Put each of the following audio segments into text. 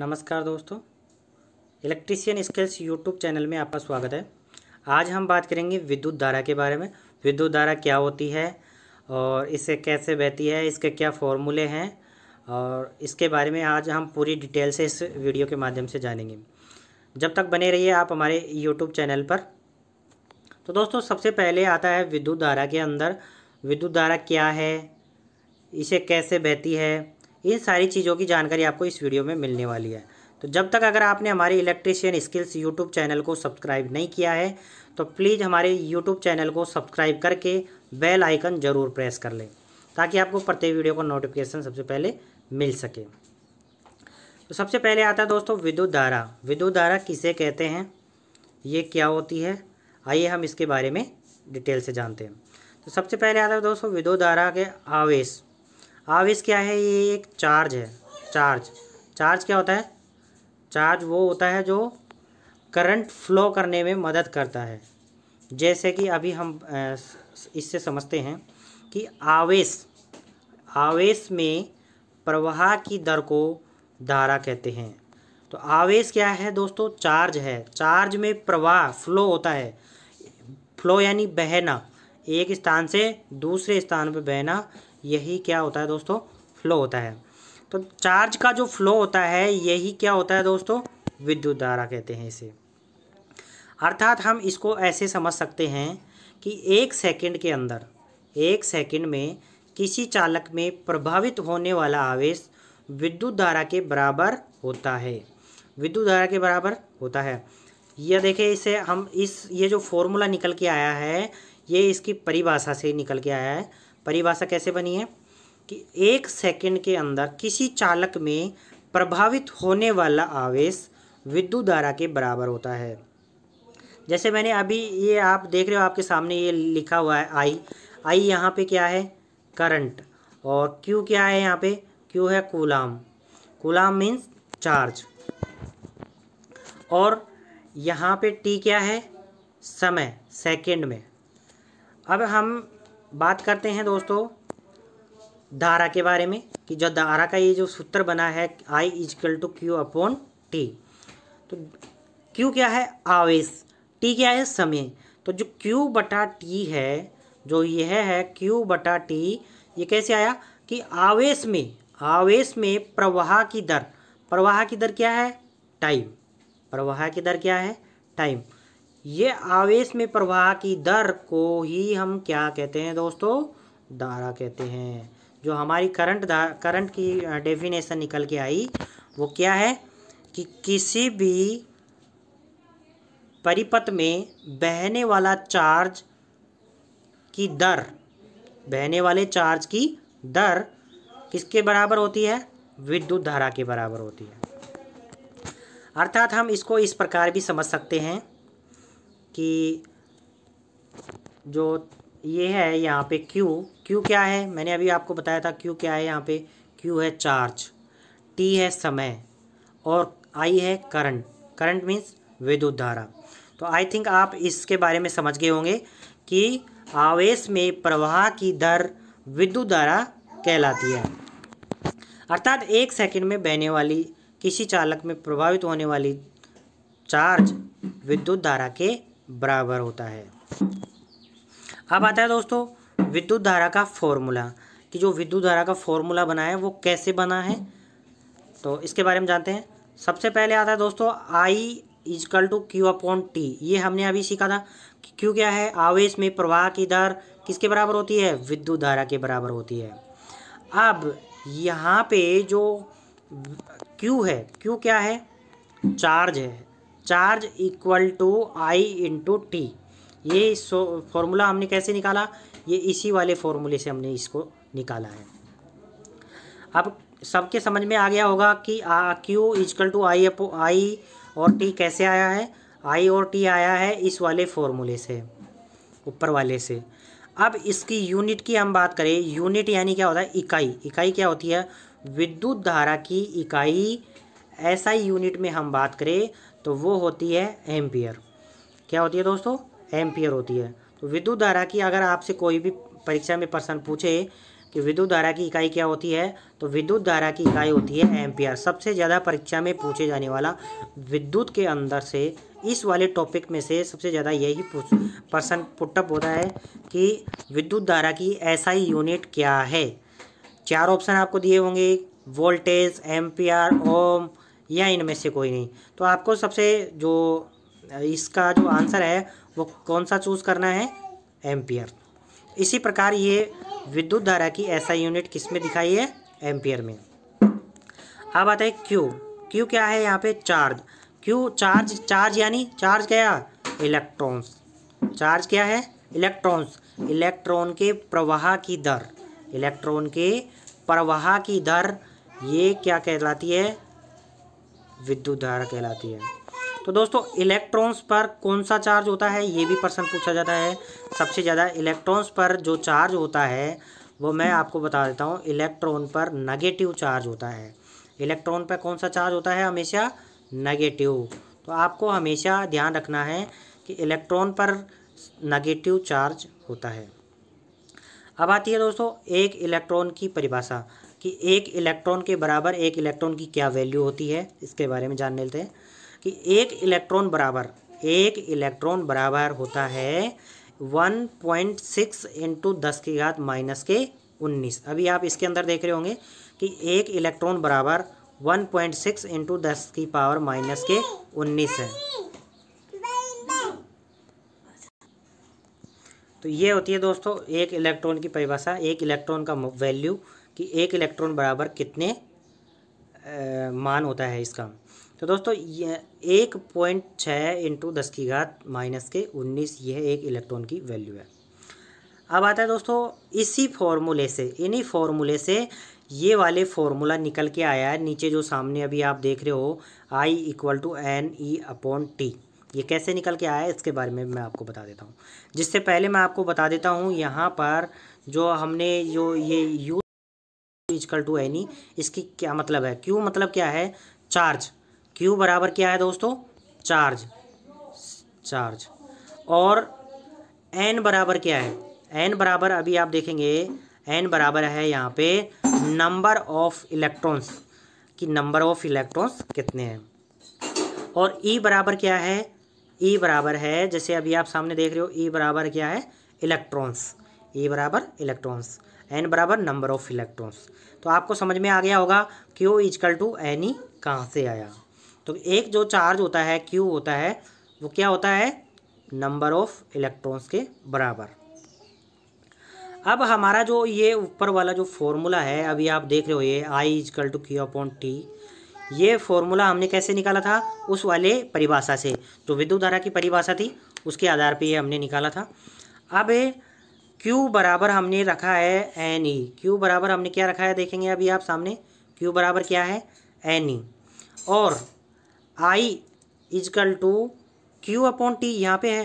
नमस्कार दोस्तों electrician skills YouTube channel में आपका स्वागत है आज हम बात करेंगे विद्युत धारा के बारे में विद्युत धारा क्या होती है और इसे कैसे बहती है इसके क्या फॉर्मूले हैं और इसके बारे में आज हम पूरी डिटेल से इस वीडियो के माध्यम से जानेंगे जब तक बने रहिए आप हमारे यूट्यूब चैनल पर तो दोस्तों सबसे पहले आता है विद्युत धारा के अंदर विद्युत धारा क्या है इसे कैसे बहती है इन सारी चीज़ों की जानकारी आपको इस वीडियो में मिलने वाली है तो जब तक अगर आपने हमारे इलेक्ट्रिशियन स्किल्स यूट्यूब चैनल को सब्सक्राइब नहीं किया है तो प्लीज़ हमारे यूट्यूब चैनल को सब्सक्राइब करके बेल आइकन ज़रूर प्रेस कर लें ताकि आपको प्रत्येक वीडियो का नोटिफिकेशन सबसे पहले मिल सके तो सबसे पहले आता है दोस्तों विद्युत धारा विद्युत धारा किसे कहते हैं ये क्या होती है आइए हम इसके बारे में डिटेल से जानते हैं तो सबसे पहले आता है दोस्तों विद्युत धारा के आवेश आवेश क्या है ये एक चार्ज है चार्ज चार्ज क्या होता है चार्ज वो होता है जो करंट फ्लो करने में मदद करता है जैसे कि अभी हम इससे समझते हैं कि आवेश आवेश में प्रवाह की दर को धारा कहते हैं तो आवेश क्या है दोस्तों चार्ज है चार्ज में प्रवाह फ्लो होता है फ्लो यानी बहना एक स्थान से दूसरे स्थान पर बहना यही क्या होता है दोस्तों फ्लो होता है तो चार्ज का जो फ्लो होता है यही क्या होता है दोस्तों विद्युत धारा कहते हैं इसे अर्थात हम इसको ऐसे समझ सकते हैं कि एक सेकंड के अंदर एक सेकंड में किसी चालक में प्रभावित होने वाला आवेश विद्युत धारा के बराबर होता है विद्युत धारा के बराबर होता है यह देखें इसे हम इस ये जो फॉर्मूला निकल के आया है ये इसकी परिभाषा से निकल के आया है परिभाषा कैसे बनी है कि एक सेकंड के अंदर किसी चालक में प्रभावित होने वाला आवेश विद्युत धारा के बराबर होता है जैसे मैंने अभी ये आप देख रहे हो आपके सामने ये लिखा हुआ है आई आई यहाँ पे क्या है करंट और क्यू क्या है यहाँ पे क्यू है कूलाम कूलाम मीन्स चार्ज और यहाँ पे टी क्या है समय सेकंड में अब हम बात करते हैं दोस्तों धारा के बारे में कि जो धारा का ये जो सूत्र बना है I is equal to Q upon T तो क्यू क्या है आवेश टी क्या है समय तो जो क्यू बटा टी है जो यह है क्यू बटा टी ये कैसे आया कि आवेश में आवेश में प्रवाह की दर प्रवाह की दर क्या है टाइम प्रवाह की दर क्या है टाइम ये आवेश में प्रवाह की दर को ही हम क्या कहते हैं दोस्तों धारा कहते हैं जो हमारी करंट करंट की डेफिनेशन निकल के आई वो क्या है कि किसी भी परिपथ में बहने वाला चार्ज की दर बहने वाले चार्ज की दर किसके बराबर होती है विद्युत धारा के बराबर होती है अर्थात हम इसको इस प्रकार भी समझ सकते हैं कि जो ये है यहाँ पे Q Q क्या है मैंने अभी आपको बताया था Q क्या है यहाँ पे Q है चार्ज T है समय और आई है करंट करंट मीन्स विद्युत धारा तो आई थिंक आप इसके बारे में समझ गए होंगे कि आवेश में प्रवाह की दर विद्युत धारा कहलाती है अर्थात एक सेकंड में बहने वाली किसी चालक में प्रभावित होने वाली चार्ज विद्युत धारा के बराबर होता है अब आता है दोस्तों विद्युत धारा का फॉर्मूला कि जो विद्युत धारा का फॉर्मूला बना है वो कैसे बना है तो इसके बारे में जानते हैं सबसे पहले आता है दोस्तों I is equal to Q upon T ये हमने अभी सीखा था कि क्यों क्या है आवेश में प्रवाह की दर किसके बराबर होती है विद्युत धारा के बराबर होती है अब यहाँ पे जो क्यू है क्यू क्या है चार्ज है charge equal to I into T ये फॉर्मूला हमने कैसे निकाला ये इसी वाले फॉर्मूले से हमने इसको निकाला है अब सबके समझ में आ गया होगा कि Q is equal to I upon I और टी कैसे आया है आई और टी आया है इस वाले फॉर्मूले से ऊपर वाले से अब इसकी यूनिट की हम बात करें यूनिट यानी क्या होता है इकाई इकाई क्या होती है विद्युत धारा की इकाई ऐसा यूनिट में हम बात करें तो वो होती है एम्पियर क्या होती है दोस्तों एम्पियर होती है तो विद्युत धारा की अगर आपसे कोई भी परीक्षा में प्रश्न पूछे कि विद्युत धारा की इकाई क्या होती है तो विद्युत धारा की इकाई होती है एम्पियर सबसे ज़्यादा परीक्षा में पूछे जाने वाला विद्युत के अंदर से इस वाले टॉपिक में से सबसे ज़्यादा यही पर्सन पुटअप होता है कि विद्युत धारा की एसआई यूनिट क्या है चार ऑप्शन आपको दिए होंगे वोल्टेज एम्पियर ओम या इनमें से कोई नहीं तो आपको सबसे जो इसका जो आंसर है वो कौन सा चूज़ करना है एम्पियर इसी प्रकार ये विद्युत धारा की ऐसा यूनिट किस में दिखाई है एम्पियर में अब आता है क्यू क्यू क्या है यहाँ पे चार्ज क्यू चार्ज चार्ज यानी चार्ज क्या इलेक्ट्रॉन्स चार्ज क्या है इलेक्ट्रॉन्स इलेक्ट्रॉन के प्रवाह की दर इलेक्ट्रॉन के प्रवाह की दर ये क्या कहलाती है विद्युत धारा कहलाती है तो दोस्तों इलेक्ट्रॉन्स पर कौन सा चार्ज होता है ये भी प्रश्न पूछा जाता है सबसे ज़्यादा इलेक्ट्रॉन्स पर जो चार्ज होता है वो मैं आपको बता देता हूँ इलेक्ट्रॉन पर नेगेटिव चार्ज होता है इलेक्ट्रॉन पर कौन सा चार्ज होता है हमेशा नेगेटिव तो आपको हमेशा ध्यान रखना है कि इलेक्ट्रॉन पर नेगेटिव चार्ज होता है अब आती है दोस्तों एक इलेक्ट्रॉन की परिभाषा कि एक इलेक्ट्रॉन के बराबर एक इलेक्ट्रॉन की क्या वैल्यू होती है इसके बारे में जान लेते हैं कि एक इलेक्ट्रॉन बराबर एक इलेक्ट्रॉन बराबर होता है वन पॉइंट सिक्स इंटू दस की घात माइनस के उन्नीस अभी आप इसके अंदर देख रहे होंगे कि एक इलेक्ट्रॉन बराबर वन पॉइंट सिक्स इंटू दस की पावर माइनस के उन्नीस है तो ये होती है दोस्तों एक इलेक्ट्रॉन की परिभाषा एक इलेक्ट्रॉन का वैल्यू कि एक इलेक्ट्रॉन बराबर कितने आ, मान होता है इसका तो दोस्तों ये एक पॉइंट छः इंटू दस की घात माइनस के उन्नीस यह एक इलेक्ट्रॉन की वैल्यू है अब आता है दोस्तों इसी फॉर्मूले से इन्हीं फॉर्मूले से ये वाले फॉर्मूला निकल के आया है नीचे जो सामने अभी आप देख रहे हो I equal to N E upon T ये कैसे निकल के आया है इसके बारे में मैं आपको बता देता हूँ जिससे पहले मैं आपको बता देता हूँ यहाँ पर जो हमने जो ये यू इजकल टू एनी इसकी क्या मतलब है क्यू मतलब क्या है चार्ज क्यू बराबर क्या है दोस्तों चार्ज चार्ज और एन बराबर क्या है एन बराबर अभी आप देखेंगे एन बराबर है यहाँ पे नंबर ऑफ इलेक्ट्रॉन्स कि नंबर ऑफ इलेक्ट्रॉन्स कितने हैं और ई e बराबर क्या है ई e बराबर है जैसे अभी आप सामने देख रहे हो ई e बराबर क्या है इलेक्ट्रॉन्स ई e बराबर इलेक्ट्रॉन्स एन बराबर नंबर ऑफ इलेक्ट्रॉन्स तो आपको समझ में आ गया होगा Q is equal to N E कहाँ से आया तो एक जो चार्ज होता है क्यू होता है वो क्या होता है नंबर ऑफ इलेक्ट्रॉन्स के बराबर अब हमारा जो ये ऊपर वाला जो फॉर्मूला है अभी आप देख रहे हो ये I is equal to Q upon T ये फॉर्मूला हमने कैसे निकाला था उस वाले परिभाषा से जो विद्युत धारा की परिभाषा थी उसके आधार पर ये हमने निकाला था अब Q बराबर हमने रखा है एन ई क्यू बराबर हमने क्या रखा है देखेंगे अभी आप सामने Q बराबर क्या है एन ई e। और I is equal to Q upon T यहाँ पे है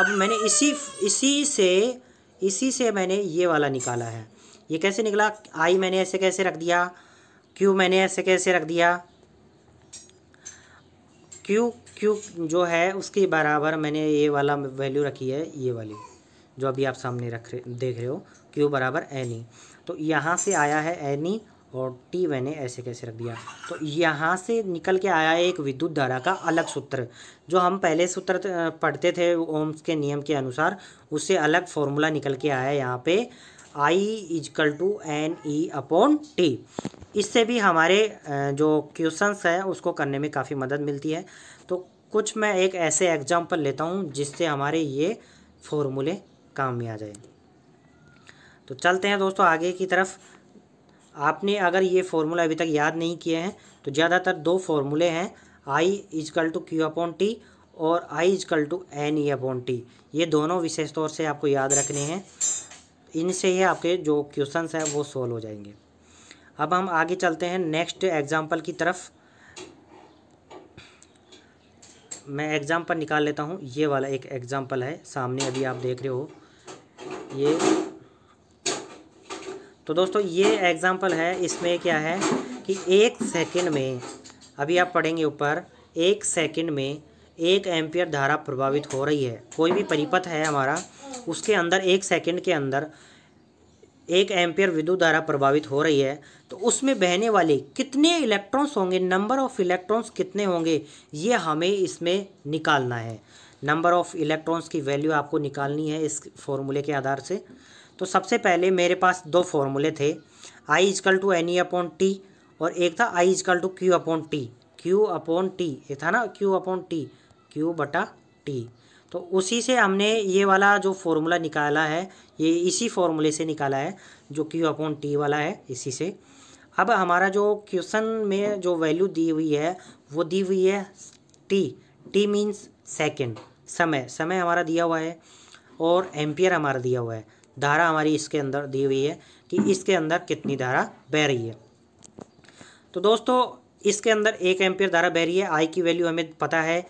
अब मैंने इसी इसी से इसी से मैंने ये वाला निकाला है ये कैसे निकला आई मैंने ऐसे कैसे रख दिया क्यू मैंने ऐसे कैसे रख दिया क्यू क्यू जो है उसके बराबर मैंने ये वाला वैल्यू रखी है ये वाली जो अभी आप सामने रख रहे देख रहे हो क्यू बराबर एनी e। तो यहाँ से आया है एनी e और टी मैंने ऐसे कैसे रख दिया तो यहाँ से निकल के आया एक विद्युत धारा का अलग सूत्र जो हम पहले सूत्र पढ़ते थे ओम्स के नियम के अनुसार उससे अलग फॉर्मूला निकल के आया यहाँ पे I is equal to N E upon T इससे भी हमारे जो क्वेश्चंस हैं उसको करने में काफ़ी मदद मिलती है तो कुछ मैं एक ऐसे एग्जाम्पल लेता हूँ जिससे हमारे ये फॉर्मूले काम में आ जाए तो चलते हैं दोस्तों आगे की तरफ आपने अगर ये फॉर्मूला अभी तक याद नहीं किए हैं तो ज़्यादातर दो फॉर्मूले हैं I is equal to Q upon T और I is equal to N E upon T ये दोनों विशेष तौर से आपको याद रखने हैं इनसे ही आपके जो क्वेश्चंस हैं वो सॉल्व हो जाएंगे अब हम आगे चलते हैं नेक्स्ट एग्जाम्पल की तरफ मैं एग्ज़ाम्पल निकाल लेता हूँ ये वाला एक एग्ज़ाम्पल है सामने अभी आप देख रहे हो ये तो दोस्तों ये एग्ज़ाम्पल है इसमें क्या है कि एक सेकंड में अभी आप पढ़ेंगे ऊपर एक सेकंड में एक एम्पियर धारा प्रभावित हो रही है कोई भी परिपथ है हमारा उसके अंदर एक सेकंड के अंदर एक एम्पियर विद्युत धारा प्रभावित हो रही है तो उसमें बहने वाले कितने इलेक्ट्रॉन्स होंगे नंबर ऑफ इलेक्ट्रॉन्स कितने होंगे ये हमें इसमें निकालना है नंबर ऑफ इलेक्ट्रॉन्स की वैल्यू आपको निकालनी है इस फॉर्मूले के आधार से तो सबसे पहले मेरे पास दो फॉर्मूले थे I is equal to N e e upon T और एक था I is equal to Q upon T Q upon T ये था ना क्यू अपॉन टी क्यू बटा टी तो उसी से हमने ये वाला जो फॉर्मूला निकाला है ये इसी फॉर्मूले से निकाला है जो क्यू अपॉन टी वाला है इसी से अब हमारा जो क्वेश्चन में जो वैल्यू दी हुई है वो दी हुई है टी टी मीन्स सेकेंड समय समय हमारा दिया हुआ है और एम्पियर हमारा दिया हुआ है धारा हमारी इसके अंदर दी हुई है कि इसके अंदर कितनी धारा बह रही है तो दोस्तों इसके अंदर एक एम्पियर धारा बह रही है आई की वैल्यू हमें पता है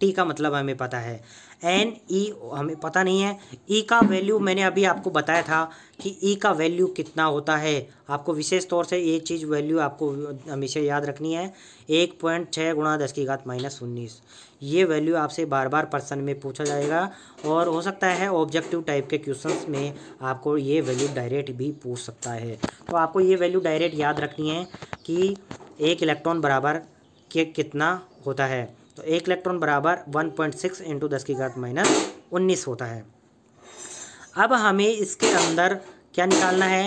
टी का मतलब हमें पता है एन ई e, हमें पता नहीं है ई e का वैल्यू मैंने अभी आपको बताया था कि ई e का वैल्यू कितना होता है आपको विशेष तौर से ये चीज़ वैल्यू आपको हमेशा याद रखनी है एक पॉइंट छः गुणा दस की घात माइनस उन्नीस ये वैल्यू आपसे बार बार पर्सन में पूछा जाएगा और हो सकता है ऑब्जेक्टिव टाइप के क्वेश्चन में आपको ये वैल्यू डायरेक्ट भी पूछ सकता है तो आपको ये वैल्यू डायरेक्ट याद रखनी है कि एक इलेक्ट्रॉन बराबर के कितना होता है तो एक इलेक्ट्रॉन बराबर 1.6 पॉइंट सिक्स इंटू दस की घात माइनस उन्नीस होता है अब हमें इसके अंदर क्या निकालना है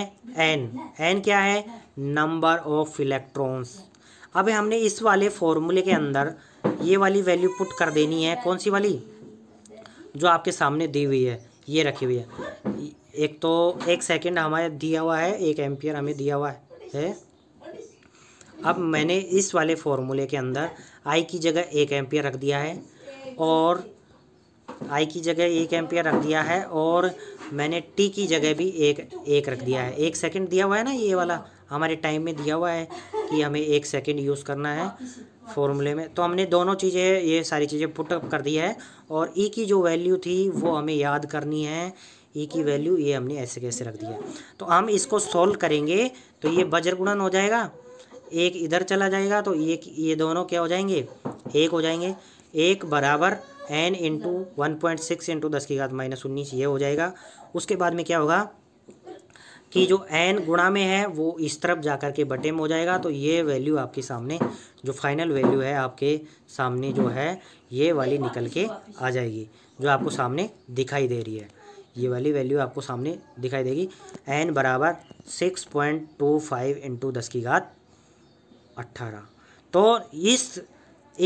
एन एन क्या है नंबर ऑफ इलेक्ट्रॉन्स अब हमने इस वाले फॉर्मूले के अंदर ये वाली वैल्यू पुट कर देनी है कौन सी वाली जो आपके सामने दी हुई है ये रखी हुई है एक तो एक सेकंड हमारे दिया हुआ है एक एम्पियर हमें दिया हुआ है अब मैंने इस वाले फॉर्मूले के अंदर आई की जगह एक एम्पियर रख दिया है और आई की जगह एक एम्पियर रख दिया है और मैंने टी की जगह भी एक एक रख दिया है एक सेकंड दिया हुआ है ना ये वाला हमारे टाइम में दिया हुआ है कि हमें एक सेकंड यूज़ करना है फॉर्मूले में तो हमने दोनों चीज़ें ये सारी चीज़ें पुटअप कर दी है और ई e की जो वैल्यू थी वो हमें याद करनी है ई e की वैल्यू ये हमने ऐसे कैसे रख दिया तो हम इसको सॉल्व करेंगे तो ये बजर गुणन हो जाएगा एक इधर चला जाएगा तो एक ये दोनों क्या हो जाएंगे एक हो जाएंगे एक बराबर N into one point six into दस की घात माइनस उन्नीस ये हो जाएगा उसके बाद में क्या होगा कि जो एन गुणा में है वो इस तरफ जा कर के बटे में हो जाएगा तो ये वैल्यू आपके सामने जो फाइनल वैल्यू है आपके सामने जो है ये वाली निकल के आ जाएगी जो आपको सामने दिखाई दे रही है ये वाली वैल्यू आपको सामने दिखाई देगी एन बराबर six point two five into दस की घात अट्ठारह तो इस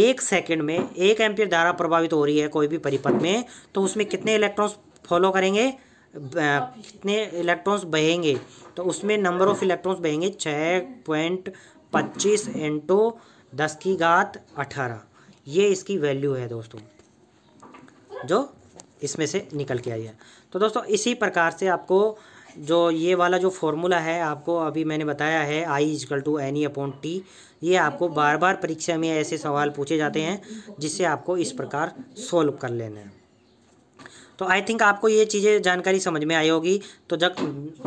एक सेकंड में एक एम्पियर धारा प्रभावित हो रही है कोई भी परिपथ में तो उसमें कितने इलेक्ट्रॉन्स फॉलो करेंगे कितने इलेक्ट्रॉन्स बहेंगे तो उसमें नंबर ऑफ इलेक्ट्रॉन्स बहेंगे छः पॉइंट पच्चीस इंटू दस की घात अठारह ये इसकी वैल्यू है दोस्तों जो इसमें से निकल के आई है तो दोस्तों इसी प्रकार से आपको जो ये वाला जो फॉर्मूला है आपको अभी मैंने बताया है I is equal to N e upon T ये आपको बार बार परीक्षा में ऐसे सवाल पूछे जाते हैं जिससे आपको इस प्रकार सोल्व कर लेना है तो आई थिंक आपको ये चीज़ें जानकारी समझ में आई होगी तो जब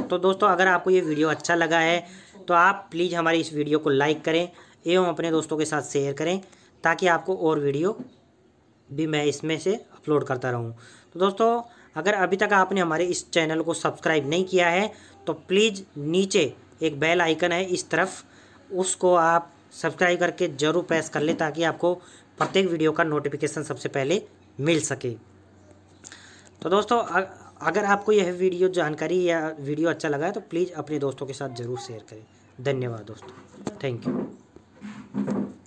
तो दोस्तों अगर आपको ये वीडियो अच्छा लगा है तो आप प्लीज़ हमारी इस वीडियो को लाइक करें एवं अपने दोस्तों के साथ शेयर करें ताकि आपको और वीडियो भी मैं इसमें से अपलोड करता रहूँ तो दोस्तों अगर अभी तक आपने हमारे इस चैनल को सब्सक्राइब नहीं किया है तो प्लीज़ नीचे एक बेल आइकन है इस तरफ उसको आप सब्सक्राइब करके ज़रूर प्रेस कर लें ताकि आपको प्रत्येक वीडियो का नोटिफिकेशन सबसे पहले मिल सके तो दोस्तों अगर आपको यह वीडियो जानकारी या वीडियो अच्छा लगा है तो प्लीज़ अपने दोस्तों के साथ ज़रूर शेयर करें धन्यवाद दोस्तों थैंक यू